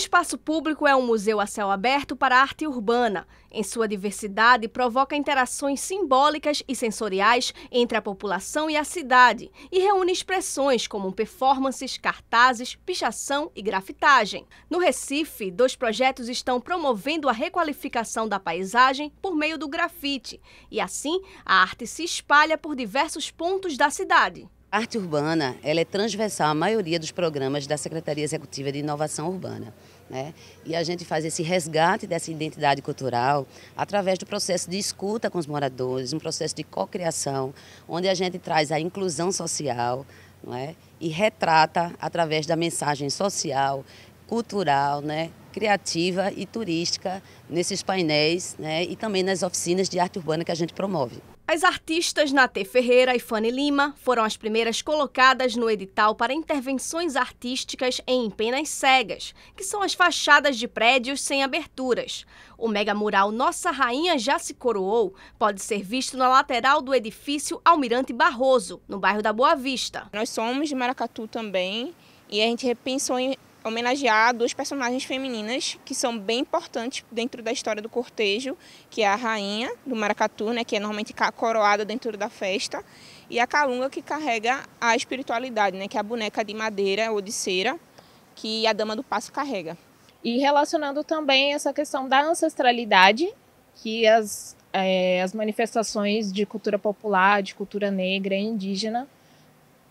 espaço público é um museu a céu aberto para a arte urbana. Em sua diversidade, provoca interações simbólicas e sensoriais entre a população e a cidade e reúne expressões como performances, cartazes, pichação e grafitagem. No Recife, dois projetos estão promovendo a requalificação da paisagem por meio do grafite e, assim, a arte se espalha por diversos pontos da cidade. A arte urbana ela é transversal à maioria dos programas da Secretaria Executiva de Inovação Urbana. Né? E a gente faz esse resgate dessa identidade cultural através do processo de escuta com os moradores, um processo de cocriação, onde a gente traz a inclusão social não é? e retrata através da mensagem social, cultural, né? criativa e turística nesses painéis né, e também nas oficinas de arte urbana que a gente promove. As artistas Natê Ferreira e Fanny Lima foram as primeiras colocadas no edital para intervenções artísticas em penas cegas, que são as fachadas de prédios sem aberturas. O mega mural Nossa Rainha Já Se Coroou pode ser visto na lateral do edifício Almirante Barroso, no bairro da Boa Vista. Nós somos de Maracatu também e a gente repensou em homenagear duas personagens femininas que são bem importantes dentro da história do cortejo, que é a rainha do maracatu, né, que é normalmente coroada dentro da festa, e a calunga que carrega a espiritualidade, né, que é a boneca de madeira ou de cera que a dama do passo carrega. E relacionando também essa questão da ancestralidade, que as, é, as manifestações de cultura popular, de cultura negra e indígena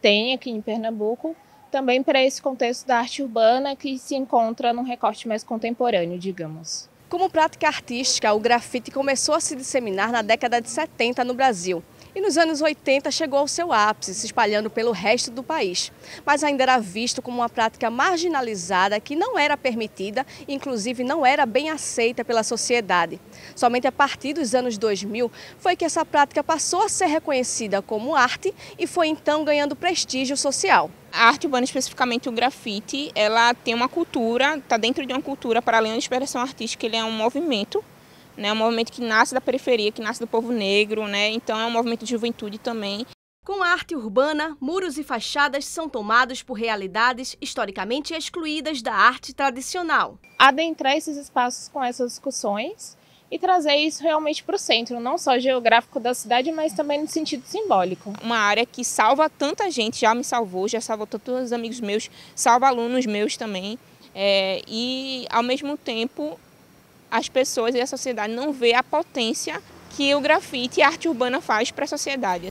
tem aqui em Pernambuco, também para esse contexto da arte urbana que se encontra num recorte mais contemporâneo, digamos. Como prática artística, o grafite começou a se disseminar na década de 70 no Brasil e nos anos 80 chegou ao seu ápice, se espalhando pelo resto do país. Mas ainda era visto como uma prática marginalizada que não era permitida, inclusive não era bem aceita pela sociedade. Somente a partir dos anos 2000 foi que essa prática passou a ser reconhecida como arte e foi então ganhando prestígio social. A arte urbana, especificamente o grafite, ela tem uma cultura, está dentro de uma cultura, para além da expressão artística, ele é um movimento né? É um movimento que nasce da periferia, que nasce do povo negro, né? então é um movimento de juventude também. Com a arte urbana, muros e fachadas são tomados por realidades historicamente excluídas da arte tradicional. Adentrar esses espaços com essas discussões e trazer isso realmente para o centro, não só geográfico da cidade, mas também no sentido simbólico. Uma área que salva tanta gente, já me salvou, já salvou todos os amigos meus, salva alunos meus também. É, e ao mesmo tempo as pessoas e a sociedade não vê a potência que o grafite e a arte urbana faz para a sociedade.